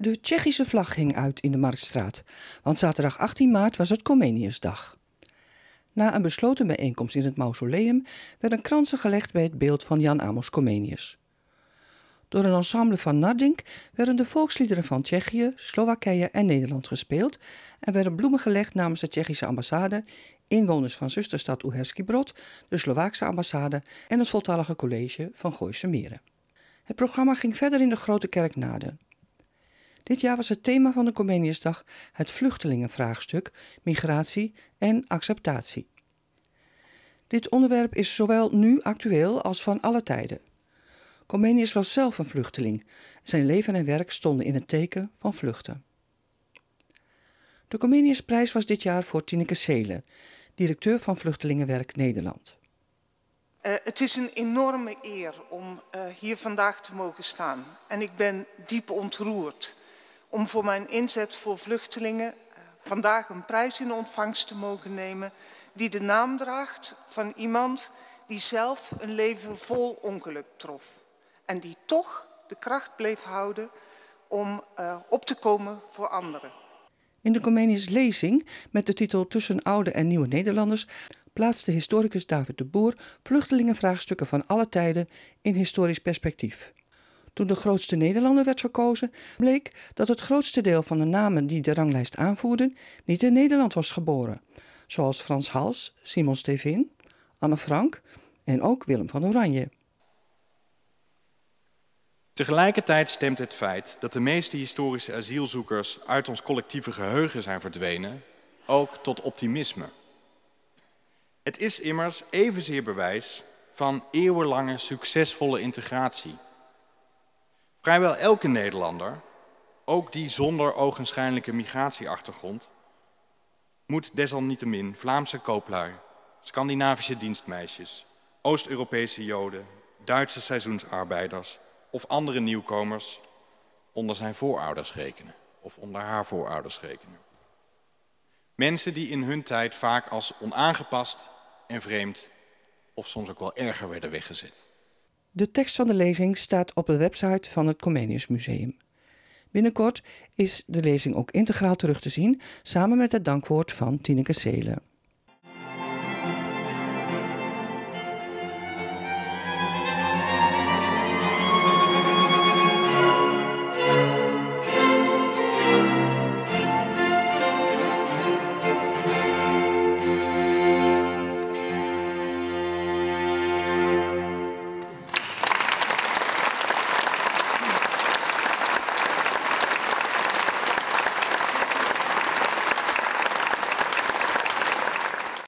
De Tsjechische vlag hing uit in de Marktstraat, want zaterdag 18 maart was het Comeniusdag. Na een besloten bijeenkomst in het mausoleum werden kransen gelegd bij het beeld van Jan Amos Comenius. Door een ensemble van Nardink werden de volksliederen van Tsjechië, Slowakije en Nederland gespeeld en werden bloemen gelegd namens de Tsjechische ambassade, inwoners van zusterstad Uherski Brod, de Slovaakse ambassade en het voltallige college van Gooise Meren. Het programma ging verder in de Grote Kerk Naden. Dit jaar was het thema van de Comeniusdag het vluchtelingenvraagstuk, migratie en acceptatie. Dit onderwerp is zowel nu actueel als van alle tijden. Comenius was zelf een vluchteling. Zijn leven en werk stonden in het teken van vluchten. De Comeniusprijs was dit jaar voor Tineke Seelen, directeur van Vluchtelingenwerk Nederland. Eh, het is een enorme eer om eh, hier vandaag te mogen staan. En ik ben diep ontroerd om voor mijn inzet voor vluchtelingen eh, vandaag een prijs in ontvangst te mogen nemen die de naam draagt van iemand die zelf een leven vol ongeluk trof en die toch de kracht bleef houden om eh, op te komen voor anderen. In de Comenius lezing met de titel Tussen oude en nieuwe Nederlanders plaatste historicus David de Boer vluchtelingenvraagstukken van alle tijden in historisch perspectief. Toen de grootste Nederlander werd verkozen, bleek dat het grootste deel van de namen die de ranglijst aanvoerden niet in Nederland was geboren, zoals Frans Hals, Simon Stevin, Anne Frank en ook Willem van Oranje. Tegelijkertijd stemt het feit dat de meeste historische asielzoekers uit ons collectieve geheugen zijn verdwenen ook tot optimisme. Het is immers evenzeer bewijs van eeuwenlange succesvolle integratie Vrijwel elke Nederlander, ook die zonder ogenschijnlijke migratieachtergrond, moet desalniettemin Vlaamse kooplui, Scandinavische dienstmeisjes, Oost-Europese Joden, Duitse seizoensarbeiders of andere nieuwkomers onder zijn voorouders rekenen of onder haar voorouders rekenen. Mensen die in hun tijd vaak als onaangepast en vreemd of soms ook wel erger werden weggezet. De tekst van de lezing staat op de website van het Comenius Museum. Binnenkort is de lezing ook integraal terug te zien samen met het dankwoord van Tineke Seelen.